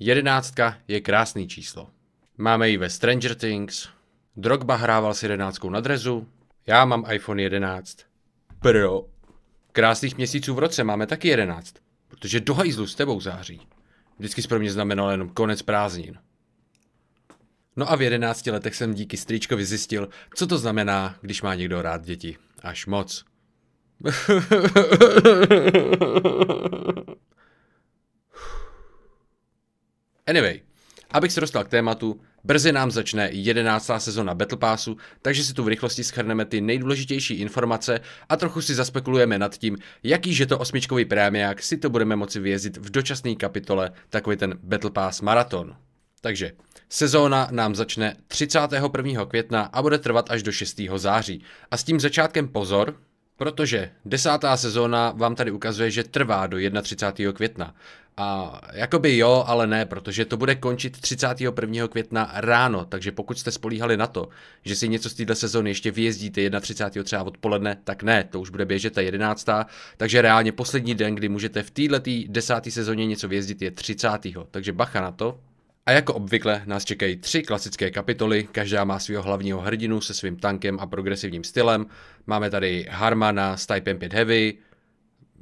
Jedenáctka je krásný číslo. Máme ji ve Stranger Things, Drogba hrával s jedenáctkou na drezu, já mám iPhone 11 Pro. Krásných měsíců v roce máme taky 11, protože do hajzlu s tebou září. Vždycky jsi pro mě znamenal jenom konec prázdnin. No a v 11 letech jsem díky strýčkovi zjistil, co to znamená, když má někdo rád děti. Až moc. Anyway, abych se dostal k tématu, brzy nám začne 11. sezona Battle Passu, takže si tu v rychlosti schrneme ty nejdůležitější informace a trochu si zaspekulujeme nad tím, jaký že to osmičkový prémiák si to budeme moci vyjezdit v dočasné kapitole, takový ten Battle Pass maraton. Takže sezóna nám začne 31. května a bude trvat až do 6. září. A s tím začátkem pozor, protože desátá sezóna vám tady ukazuje, že trvá do 31. května. A jakoby jo, ale ne, protože to bude končit 31. května ráno, takže pokud jste spolíhali na to, že si něco z této sezóny ještě vyjezdíte 31. třeba odpoledne, tak ne, to už bude běžet ta 11. Takže reálně poslední den, kdy můžete v této 10. sezóně něco vyjezdit je 30. Takže bacha na to, a jako obvykle nás čekají tři klasické kapitoly, každá má svého hlavního hrdinu se svým tankem a progresivním stylem. Máme tady Harmana s Type 5 Heavy,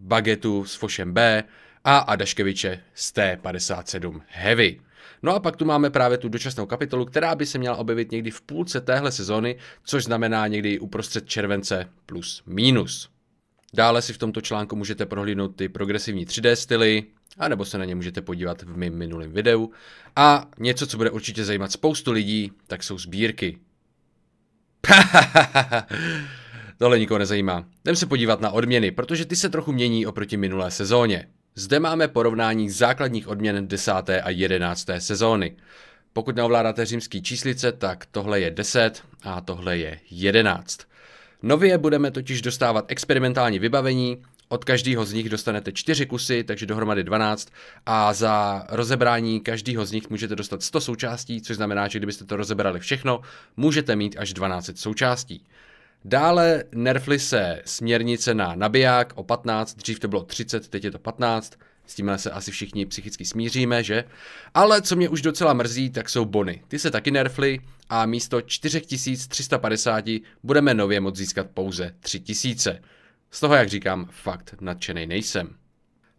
Bagetu s Fošem B, a Adaškeviče z T57 Heavy. No a pak tu máme právě tu dočasnou kapitolu, která by se měla objevit někdy v půlce téhle sezony, což znamená někdy uprostřed července plus minus. Dále si v tomto článku můžete prohlídnout ty progresivní 3D styly, a nebo se na ně můžete podívat v mém minulém videu. A něco, co bude určitě zajímat spoustu lidí, tak jsou sbírky. Tohle nikoho nezajímá. Jdem se podívat na odměny, protože ty se trochu mění oproti minulé sezóně. Zde máme porovnání základních odměn 10. a 11. sezóny. Pokud neovládáte římský číslice, tak tohle je 10 a tohle je 11. Nově budeme totiž dostávat experimentální vybavení, od každého z nich dostanete 4 kusy, takže dohromady 12 a za rozebrání každého z nich můžete dostat 100 součástí, což znamená, že kdybyste to rozebrali všechno, můžete mít až 12 součástí. Dále nerfly se směrnice na nabiják o 15, dřív to bylo 30, teď je to 15, s tímhle se asi všichni psychicky smíříme, že? Ale co mě už docela mrzí, tak jsou bony. Ty se taky nerfly a místo 4350 budeme nově moct získat pouze 3000. Z toho, jak říkám, fakt nadšený nejsem.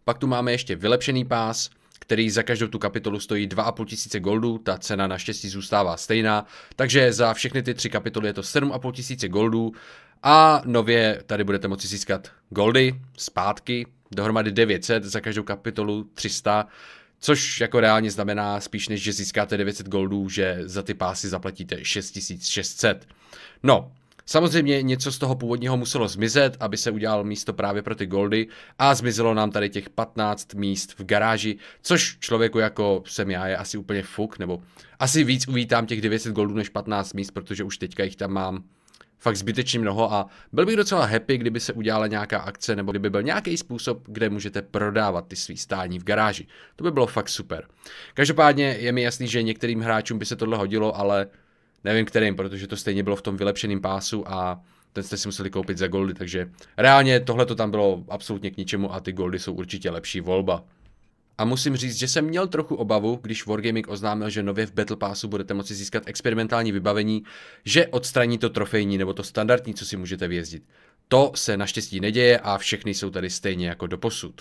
Pak tu máme ještě vylepšený pás, který za každou tu kapitolu stojí 2,5 tisíce goldů, ta cena naštěstí zůstává stejná, takže za všechny ty tři kapitoly je to 7,5 tisíce goldů a nově tady budete moci získat goldy zpátky, dohromady 900, za každou kapitolu 300, Což jako reálně znamená spíš než, že získáte 900 goldů, že za ty pásy zaplatíte 6600. No, Samozřejmě něco z toho původního muselo zmizet, aby se udělal místo právě pro ty goldy a zmizelo nám tady těch 15 míst v garáži, což člověku jako jsem já je asi úplně fuk, nebo asi víc uvítám těch 900 goldů než 15 míst, protože už teďka jich tam mám fakt zbytečně mnoho a byl bych docela happy, kdyby se udělala nějaká akce nebo kdyby byl nějaký způsob, kde můžete prodávat ty svý stání v garáži. To by bylo fakt super. Každopádně je mi jasný, že některým hráčům by se tohle hodilo, ale nevím kterým, protože to stejně bylo v tom vylepšeném pásu a ten jste si museli koupit za goldy, takže reálně tohle to tam bylo absolutně k ničemu a ty goldy jsou určitě lepší volba. A musím říct, že jsem měl trochu obavu, když Wargaming oznámil, že nově v Battle Passu budete moci získat experimentální vybavení, že odstraní to trofejní nebo to standardní, co si můžete vyjezdit. To se naštěstí neděje a všechny jsou tady stejně jako doposud.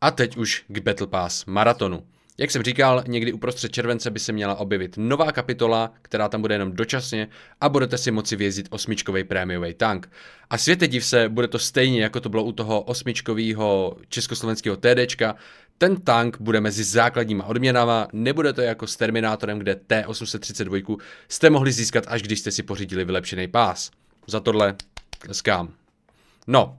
A teď už k Battle Pass maratonu. Jak jsem říkal, někdy uprostřed července by se měla objevit nová kapitola, která tam bude jenom dočasně a budete si moci vězit osmičkový prémiový tank. A světe div se, bude to stejně jako to bylo u toho osmičkového československého TDčka, ten tank bude mezi základníma odměnama, nebude to jako s Terminátorem, kde T832 jste mohli získat, až když jste si pořídili vylepšený pás. Za tohle skám. No,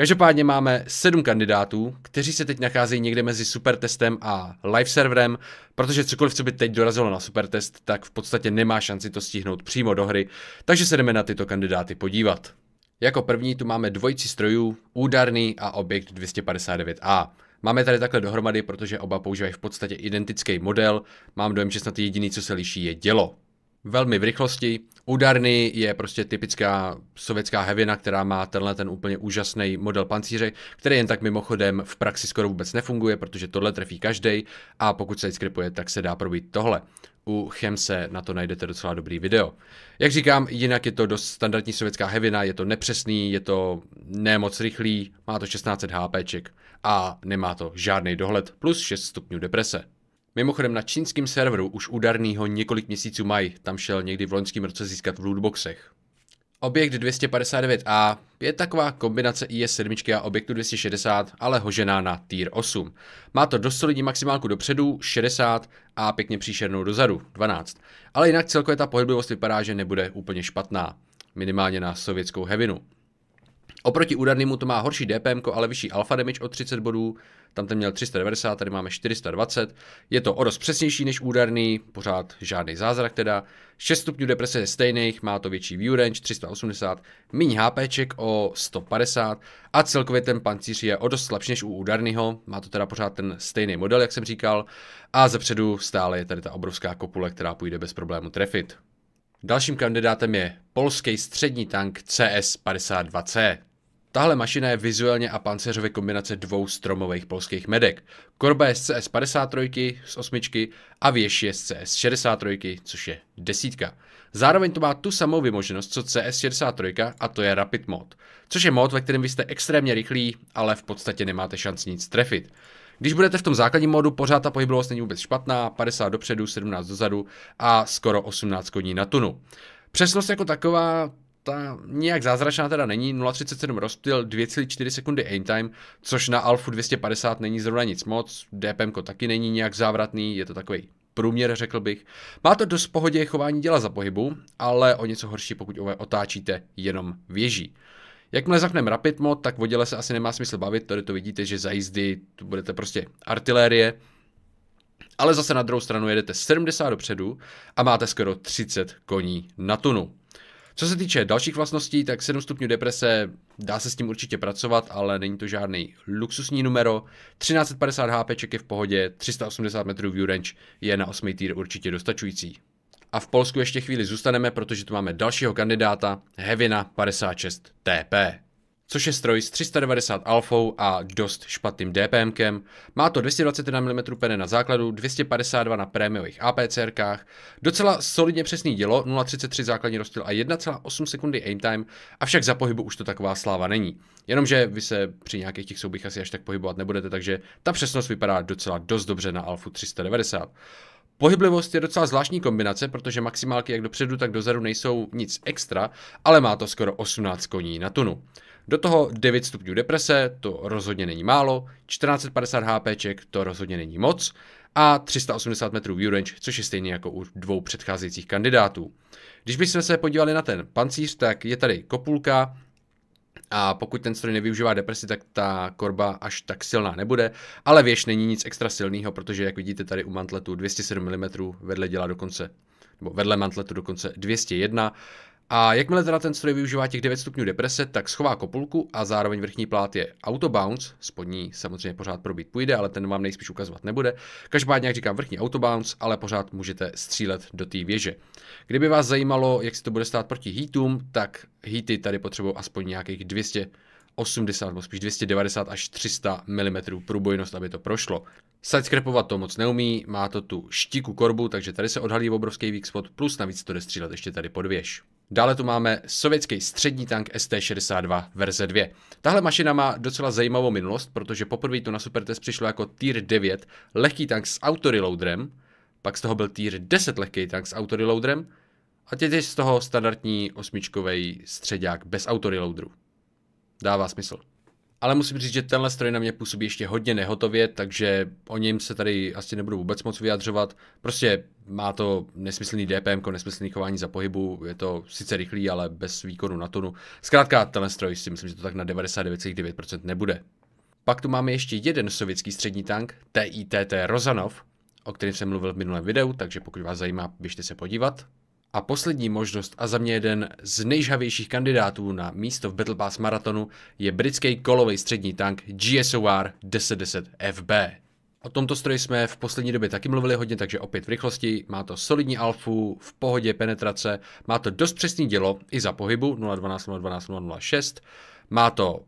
Každopádně máme sedm kandidátů, kteří se teď nacházejí někde mezi supertestem a live serverem, protože cokoliv, co by teď dorazilo na supertest, tak v podstatě nemá šanci to stihnout přímo do hry, takže se jdeme na tyto kandidáty podívat. Jako první tu máme dvojici strojů, údarný a objekt 259A. Máme tady takhle dohromady, protože oba používají v podstatě identický model, mám dojem, že snad jediný, co se liší, je dělo velmi v rychlosti. Údarný je prostě typická sovětská hevina, která má tenhle ten úplně úžasný model pancíře, který jen tak mimochodem v praxi skoro vůbec nefunguje, protože tohle trefí každý a pokud se skripuje, tak se dá probít tohle. U Chemse na to najdete docela dobrý video. Jak říkám, jinak je to dost standardní sovětská hevina, je to nepřesný, je to nemoc rychlý, má to 16 HPček a nemá to žádný dohled plus 6 stupňů deprese. Mimochodem na čínském serveru už údarnýho několik měsíců mají, tam šel někdy v loňském roce získat v lootboxech. Objekt 259A je taková kombinace IS-7 a objektu 260, ale hožená na Tier 8. Má to dost solidní maximálku dopředu 60 a pěkně příšernou dozadu 12. Ale jinak celkově ta pohyblivost vypadá, že nebude úplně špatná. Minimálně na sovětskou hevinu. Oproti údarnému to má horší DPM, ale vyšší alfa damage o 30 bodů, tam ten měl 390, tady máme 420, je to o dost přesnější než údarný, pořád žádný zázrak teda, 6 stupňů deprese je stejných, má to větší view range 380, méně HPček o 150 a celkově ten pancíř je o dost slabší než u údarného, má to teda pořád ten stejný model, jak jsem říkal, a zepředu stále je tady ta obrovská kopule, která půjde bez problému trefit. Dalším kandidátem je polský střední tank CS52C. Tahle mašina je vizuálně a pancéřově kombinace dvou stromových polských medek. Korba je z CS53 z osmičky a věž je z CS63, což je desítka. Zároveň to má tu samou vymoženost, co CS63 a to je Rapid mod, což je mod, ve kterém vy jste extrémně rychlí, ale v podstatě nemáte šanci nic trefit. Když budete v tom základním modu, pořád ta pohyblivost není vůbec špatná, 50 dopředu, 17 dozadu a skoro 18 koní na tunu. Přesnost jako taková, ta nějak zázračná teda není, 0,37 rozptyl, 2,4 sekundy aim time, což na Alfu 250 není zrovna nic moc, DPM taky není nějak závratný, je to takový průměr, řekl bych. Má to dost pohodě chování děla za pohybu, ale o něco horší, pokud otáčíte jenom věží. Jakmile zapneme rapid mod, tak v se asi nemá smysl bavit, tady to vidíte, že za jízdy tu budete prostě artilérie, ale zase na druhou stranu jedete 70 dopředu a máte skoro 30 koní na tunu. Co se týče dalších vlastností, tak 7 stupňů deprese, dá se s tím určitě pracovat, ale není to žádný luxusní numero. 1350 HP je v pohodě, 380 metrů view range je na 8. týr určitě dostačující. A v Polsku ještě chvíli zůstaneme, protože tu máme dalšího kandidáta, Hevina 56 TP což je stroj s 390 alfou a dost špatným DPMkem. Má to 221 mm pene na základu, 252 na prémiových APCRkách, docela solidně přesný dělo, 0,33 základní rozstyl a 1,8 sekundy aim time, avšak za pohybu už to taková sláva není. Jenomže vy se při nějakých těch soubích asi až tak pohybovat nebudete, takže ta přesnost vypadá docela dost dobře na Alfu 390. Pohyblivost je docela zvláštní kombinace, protože maximálky jak dopředu, tak dozadu nejsou nic extra, ale má to skoro 18 koní na tunu. Do toho 9 stupňů deprese, to rozhodně není málo, 1450 HP, to rozhodně není moc a 380 metrů range, což je stejně jako u dvou předcházejících kandidátů. Když bychom se podívali na ten pancíř, tak je tady kopulka, a pokud ten stroj nevyužívá depresi, tak ta korba až tak silná nebude, ale věž není nic extra silného, protože jak vidíte tady u mantletu 207 mm vedle dělá dokonce, nebo vedle mantletu dokonce 201 a jakmile teda ten stroj využívá těch 9 stupňů deprese, tak schová kopulku a zároveň vrchní plát je autobounce, spodní samozřejmě pořád probít půjde, ale ten vám nejspíš ukazovat nebude. Každopádně, jak říkám, vrchní autobounce, ale pořád můžete střílet do té věže. Kdyby vás zajímalo, jak se to bude stát proti heatům, tak heaty tady potřebují aspoň nějakých 200 80 nebo spíš 290 až 300 mm průbojnost, aby to prošlo. Sidescrapovat to moc neumí, má to tu štíku korbu, takže tady se odhalí obrovský weak spot, plus navíc to jde střílet ještě tady pod věž. Dále tu máme sovětský střední tank ST-62 verze 2. Tahle mašina má docela zajímavou minulost, protože poprvé tu na Supertest přišlo jako Tier 9 lehký tank s autoreloaderem, pak z toho byl Tier 10 lehký tank s autoreloaderem a teď je z toho standardní osmičkový středák bez autoreloaderu. Dává smysl. Ale musím říct, že tenhle stroj na mě působí ještě hodně nehotově, takže o něm se tady asi nebudu vůbec moc vyjadřovat. Prostě má to nesmyslný DPM, nesmyslný chování za pohybu, je to sice rychlý, ale bez výkonu na tunu. Zkrátka, tenhle stroj si myslím, že to tak na 99,9% nebude. Pak tu máme ještě jeden sovětský střední tank, TITT Rozanov, o kterém jsem mluvil v minulém videu, takže pokud vás zajímá, běžte se podívat. A poslední možnost a za mě jeden z nejžhavějších kandidátů na místo v Battle Pass maratonu je britský kolový střední tank GSOR 1010FB. O tomto stroji jsme v poslední době taky mluvili hodně, takže opět v rychlosti. Má to solidní alfu, v pohodě penetrace, má to dost přesný dělo i za pohybu 012 012 006. Má to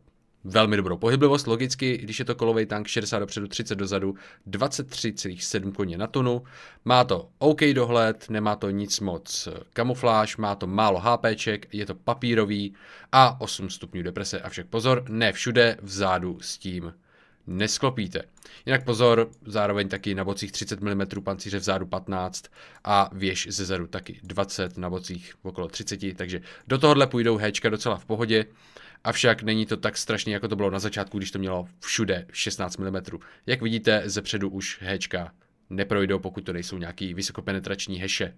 velmi dobrou pohyblivost. Logicky, když je to kolový tank 60 dopředu, 30 dozadu, 23,7 koně na tunu. Má to OK dohled, nemá to nic moc eh, kamufláž, má to málo HPček, je to papírový a 8 stupňů deprese. Avšak pozor, ne všude, vzadu s tím nesklopíte. Jinak pozor, zároveň taky na bocích 30 mm pancíře vzadu 15 a věž ze zadu taky 20 na bocích okolo 30, takže do tohohle půjdou héčka docela v pohodě Avšak není to tak strašně, jako to bylo na začátku, když to mělo všude 16 mm. Jak vidíte, ze předu už hečka neprojdou, pokud to nejsou nějaký vysokopenetrační heše.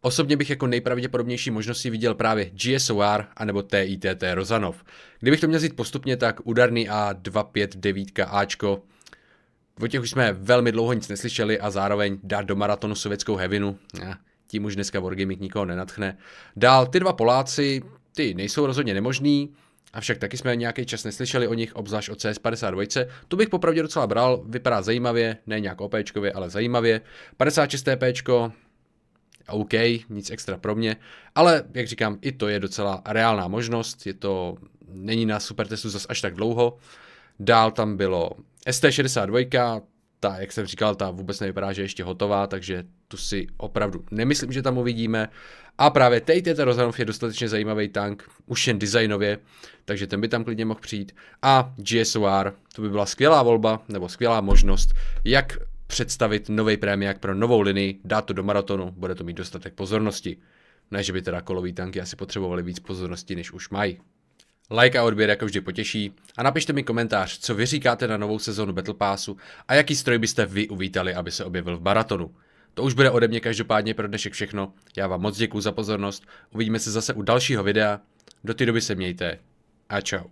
Osobně bych jako nejpravděpodobnější možnosti viděl právě GSOR anebo TITT Rozanov. Kdybych to měl zít postupně, tak udarný A259 Ačko O těch už jsme velmi dlouho nic neslyšeli a zároveň dát do maratonu sovětskou hevinu. Ja, tím už dneska Wargaming nikoho nenatchne. Dál ty dva Poláci, ty nejsou rozhodně nemožný. Avšak taky jsme nějaký čas neslyšeli o nich, obzvlášť o CS52. Tu bych popravdě docela bral, vypadá zajímavě, ne nějak OPčkově, ale zajímavě. 56. Pčko, OK, nic extra pro mě, ale jak říkám, i to je docela reálná možnost, je to, není na supertestu zas až tak dlouho. Dál tam bylo ST62, ta, jak jsem říkal, ta vůbec nevypadá, že je ještě hotová, takže tu si opravdu nemyslím, že tam uvidíme. A právě teď ten Rozanov je dostatečně zajímavý tank, už jen designově, takže ten by tam klidně mohl přijít. A GSOR, to by byla skvělá volba, nebo skvělá možnost, jak představit nový prémiák pro novou linii, dát to do maratonu, bude to mít dostatek pozornosti. Ne, že by teda kolový tanky asi potřebovali víc pozornosti, než už mají. Like a odběr jako vždy potěší a napište mi komentář, co vy říkáte na novou sezonu Battle Passu a jaký stroj byste vy uvítali, aby se objevil v baratonu. To už bude ode mě každopádně pro dnešek všechno. Já vám moc děkuju za pozornost, uvidíme se zase u dalšího videa. Do té doby se mějte a čau.